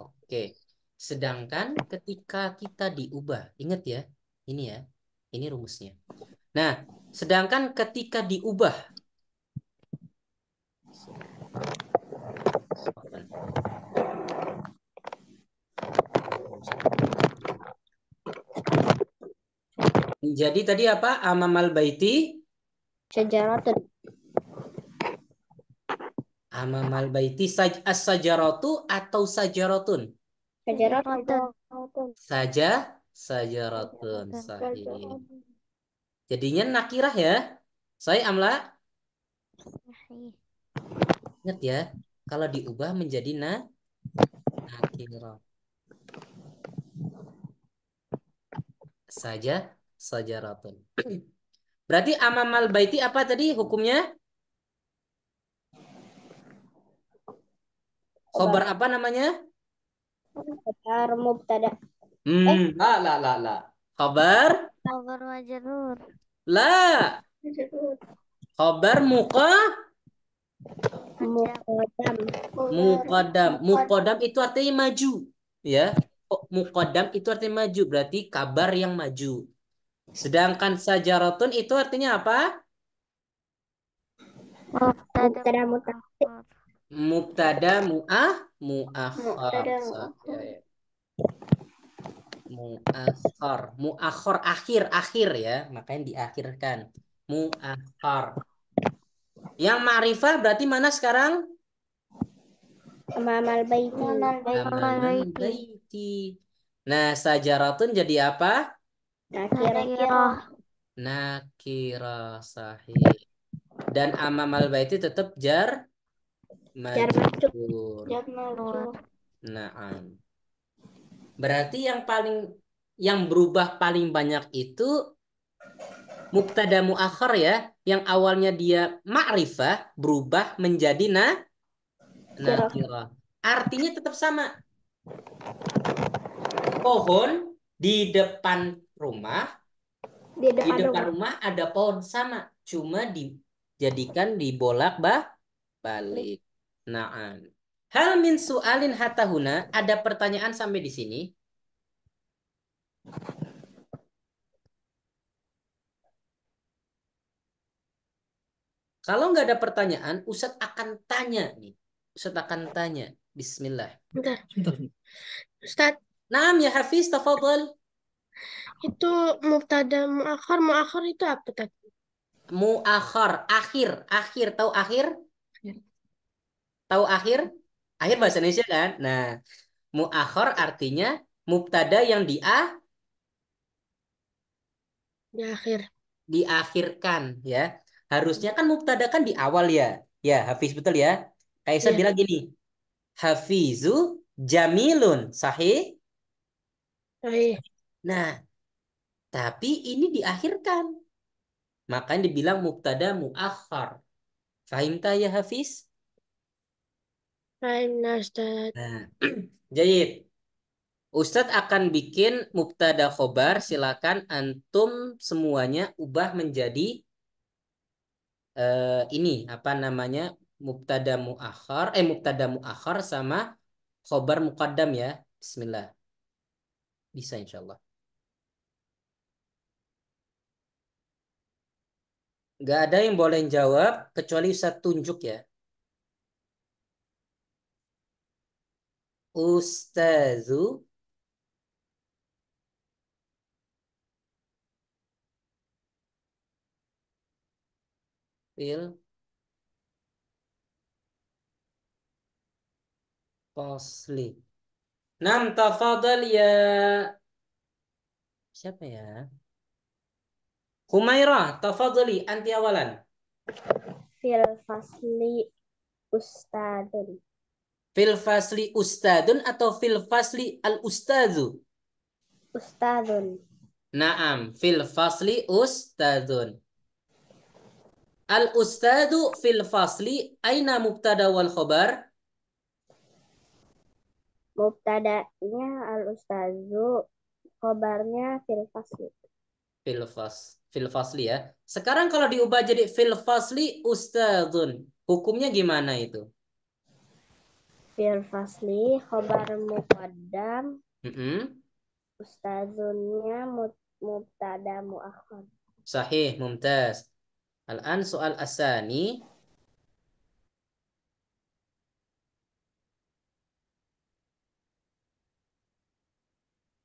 Oke. Sedangkan ketika kita diubah, ingat ya, ini ya, ini rumusnya. Nah, sedangkan ketika diubah Jadi tadi apa? Amamal baiti Sajaratun. Amamal baiti saj as sajaratu atau sajaratun? Sajaratun. Saja sajaratun. Sahih. Jadinya nakirah ya. Saya amla? Ingat ya, kalau diubah menjadi na nakirah. Saja sajaratun. Berarti amamal baiti apa tadi hukumnya? Khobar apa namanya? Khobar mubtada. Hmm, eh. la la la la. Khobar? Khobar majerur. La. Khabar muka. Mukodam. Mukodam. Mukodam itu artinya maju. Ya. Oh, Mukodam itu artinya maju. Berarti kabar yang maju. Sedangkan sajaratun itu artinya apa? Mubtada mutakhir. Mubtada mu'ah muakhir muakhir akhir akhir ya makanya diakhirkan muakhir yang ma'rifah berarti mana sekarang amal baiti amal baiti nah sajaratun jadi apa nakirah nakirah sahih dan amal baiti tetap jar Nah, Naam. Berarti yang paling yang berubah paling banyak itu mubtada muakhar ya, yang awalnya dia ma'rifah berubah menjadi na nakira. Artinya tetap sama. Pohon di depan rumah di depan, di depan rumah. rumah ada pohon sama, cuma dijadikan dibolak bah balik. naan Hal min su'alin hatahuna, ada pertanyaan sampai di sini? Kalau nggak ada pertanyaan, Ustaz akan tanya nih. Ustaz akan tanya. Bismillah. Bentar. Ustadz. Naam ya Hafiz, tafadhal. Itu mubtada muakhar, muakhar itu apa tadi? Muakhar, akhir, akhir, tahu akhir? Tahu akhir? akhir bahasa Indonesia kan nah muakhor artinya mubtada yang di a di akhir diakhirkan ya harusnya kan mubtada kan di awal ya ya Hafiz betul ya Kaisa ya. bilang gini Hafizu Jamilun sahih sahih nah tapi ini diakhirkan makanya dibilang mubtada muakhar Fahimta ya Hafiz? Nah, Jadi Ustadz akan bikin mubtada khobar. Silakan antum semuanya ubah menjadi uh, ini apa namanya mubtada muakhar eh mubtada muakhar sama khobar muqaddam ya. Bismillah. Bisa Allah. Gak ada yang boleh jawab kecuali Ustadz tunjuk ya. Ustazu fil Fosli. Nam tafadhal ya. Siapa ya? Humaira, tafadhali anti awalan. Fil fasli Ustadzul. Fil fasli ustadun atau fil fasli al ustadu? Ustadun. Naam, fil fasli ustadun. Al ustadu fil fasli aina mubtada wal khobar? Mubtada'nya al ustadu, khobarnya fil fasli. Fil fasli fil fasli ya. Sekarang kalau diubah jadi fil fasli ustadun, hukumnya gimana itu? fil fasli khobar muqaddam mm -hmm. ustazunnya mubtada muakhir sahih mumtaz al-an soal asani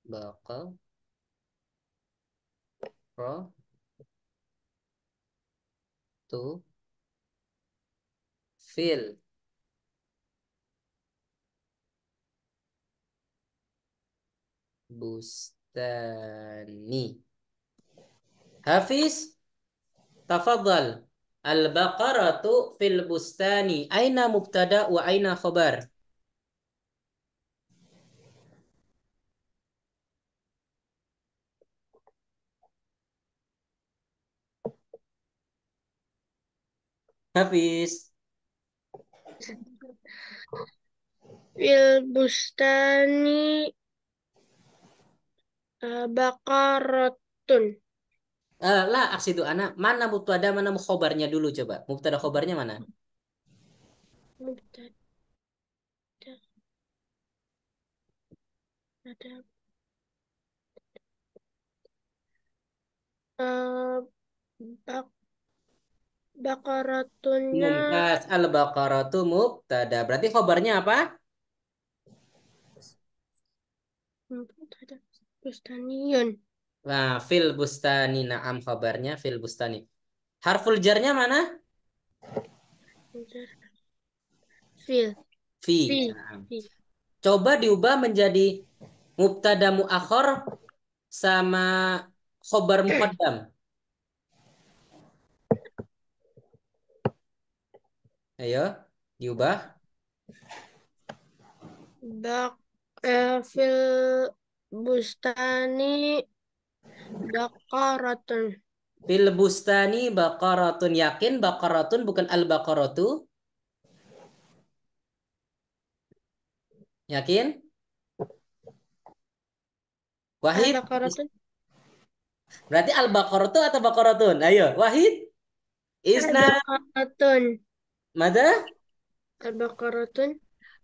baqa pro tu fil bustani. Hafiz, tafadhal. Al-baqaratu fil bustani. Aina mubtada wa aina khabar? Hafiz. Fil bustani Uh, eh, bakaratun. Uh, eh, lah aksi itu anak mana mubtada mana khobarnya dulu coba mubtada khobarnya mana mubtada ada uh, eh, bak bakaratun mumtaz al bakaratu mubtada berarti khobarnya apa Bustaniyun. Nah, fil bustani na'am khabarnya fil bustani. Harful jarnya mana? Fil. Fi. Nah. Coba diubah menjadi mubtada muakhir sama khobar muqaddam. Ayo, diubah. Bak, eh, fil bustani baqaratun. Fil bustani baqaratun. Yakin baqaratun bukan al baqaratu? Yakin? Wahid? Al -baqaratun. Berarti al baqaratu atau baqaratun? Ayo, Wahid. Isna. Al-baqaratun. Mada? Al-baqaratun.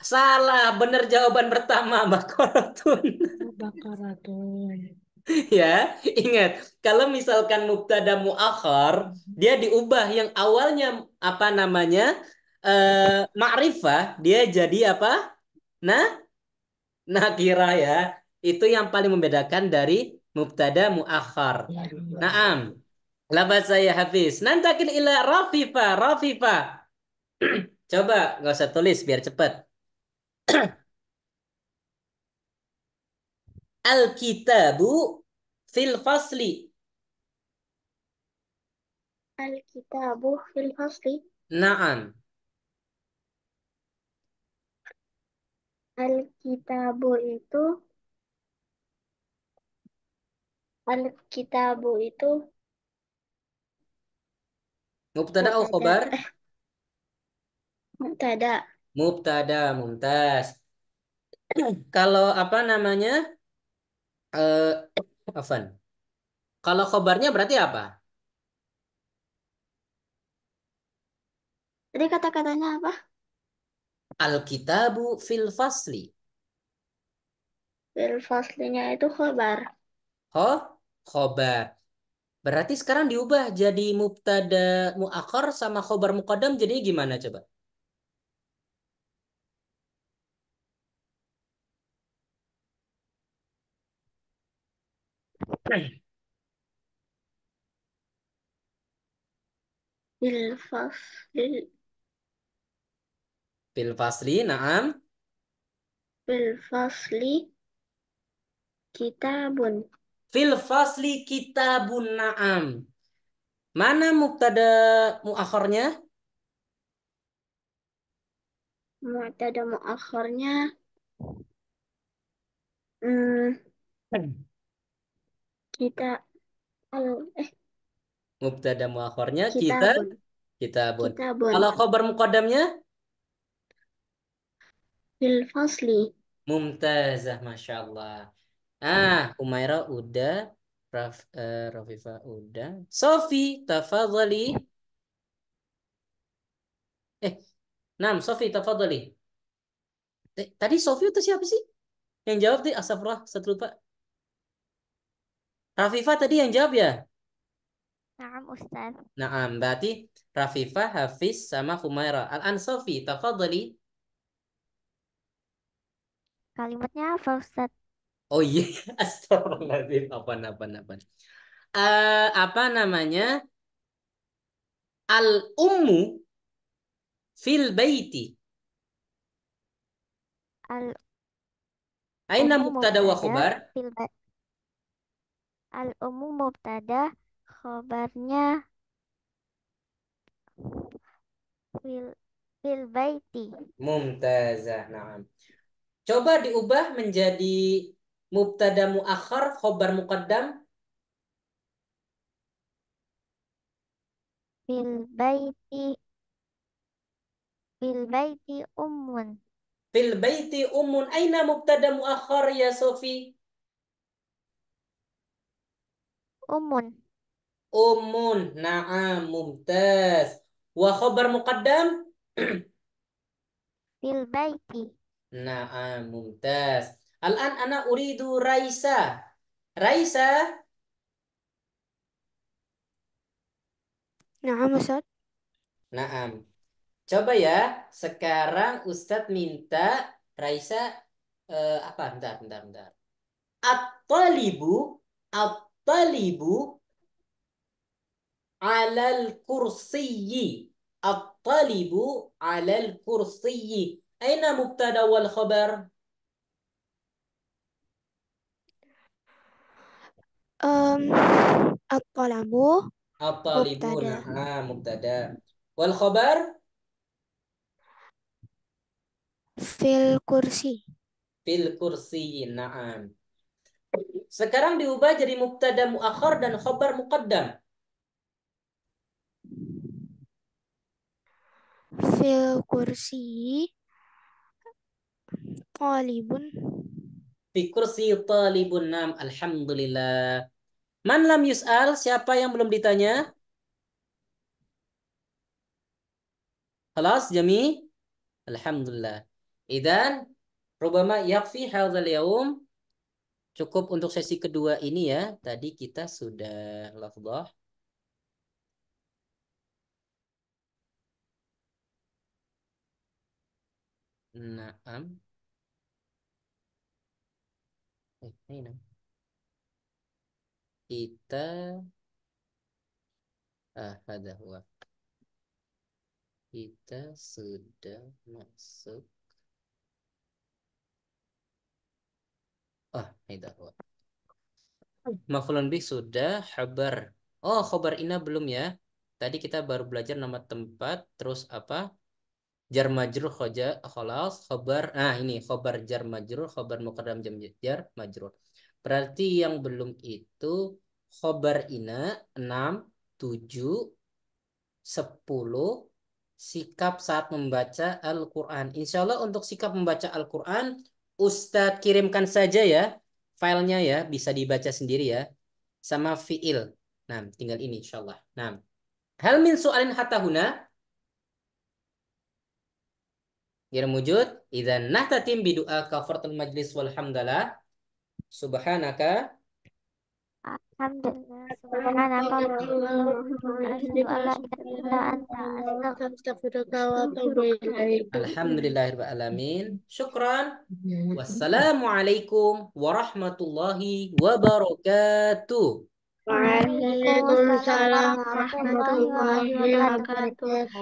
Salah, benar jawaban pertama, bakarotun. bakaratun. ya, ingat. Kalau misalkan mubtada muakhar, hmm. dia diubah yang awalnya apa namanya? eh ma'rifah, dia jadi apa? Nah, nakira ya. Itu yang paling membedakan dari mubtada muakhar. Ya, ya. Naam. Labat saya habis. Nantakin ila rafifa, rafifa. Coba nggak usah tulis biar cepat. Alkitabu fil fasli. Alkitabu fil fasli. Naam. Alkitabu itu Alkitabu itu Mubtada atau khobar? Mubtada. Mubtada, mumtaz. Kalau apa namanya? uh, eh, oven. Kalau kobarnya berarti apa? Tadi kata-katanya apa? Alkitabu fil fasli. Fil faslinya itu khobar. Ho, khobar. Berarti sekarang diubah jadi mubtada muakhar sama khobar muqaddam jadi gimana coba? Bil fasli. Bil fasli, naam. Bil fasli kitabun. Fil fasli kitabun naam. Mana muktada muakhirnya? Muktada muakhirnya. hmm, hmm. Kita kalau eh mubtada muakhornya kita kita buat Kalau khobar muqaddamnya bil fasli. Mumtazah, masya Allah. Ah, Umaira udah, Raf, uh, Rafifa udah, Sofi, tafadhali. Eh, Nam, Sofi, tafadhali. Eh, tadi Sofi itu siapa sih? Yang jawab deh, Asafrah, satu pak Rafifah tadi yang jawab ya? Naam Ustaz. Naam, berarti Rafifah, Hafiz sama Humaira. Al-an Sofi, tafadli. Kalimatnya apa Ustaz? Oh iya, yeah. astagfirullahaladzim. Apa, apa, apa. Uh, eh, apa namanya? Al-ummu fil baiti. Al Aina mubtada wa khabar? Fil baiti al umum mubtada khabarnya fil fil baiti mumtaza na'am coba diubah menjadi mubtada muakhar khabar muqaddam fil baiti fil baiti ummun fil baiti ummun aina mubtada muakhar ya sofi Umun. Umun. Naam. Mumtaz. Wa khobar muqaddam? Fil baiti. Naam. Mumtaz. Al-an ana uridu Raisa. Raisa. Naam Ustaz. Naam. Coba ya, sekarang Ustaz minta Raisa eh, apa? Bentar, bentar, bentar. At-talibu at الطالب على الكرسي الطالب على الكرسي أين مبتدا والخبر؟ الطلب الطالب نعم مبتدا والخبر؟ في الكرسي في الكرسي نعم Sekarang diubah jadi mubtada muakhar dan khobar muqaddam. Fil kursi talibun. Fi kursi talibun nam. Alhamdulillah. Man lam yus'al, siapa yang belum ditanya? Halas, Jami? Alhamdulillah. Idan, rubama yakfi hadzal yaum cukup untuk sesi kedua ini ya. Tadi kita sudah lafzah Naam. Eh, ini Kita ah, ada Kita sudah masuk Oh, ah, itu. Mafulun bih sudah, khabar. Oh, khabar ina belum ya. Tadi kita baru belajar nama tempat, terus apa? Jar majrur khoja kholas, khabar. Nah, ini khabar jar majrur, khabar muqaddam jam jar majrur. Berarti yang belum itu khabar ina 6, 7, 10, sikap saat membaca Al-Quran. Insya Allah untuk sikap membaca Al-Quran, Ustadz kirimkan saja ya filenya ya bisa dibaca sendiri ya sama fiil. Nah, tinggal ini insyaallah. Nah. Hal min soalin hatahuna Ghairu mujud idzan nahtatim bi du'a kafaratul majlis walhamdulillah subhanaka alhamdulillah Alhamdulillahirrahmanirrahim Syukran iya. Wassalamualaikum warahmatullahi wabarakatuh Waalaikumsalam warahmatullahi wabarakatuh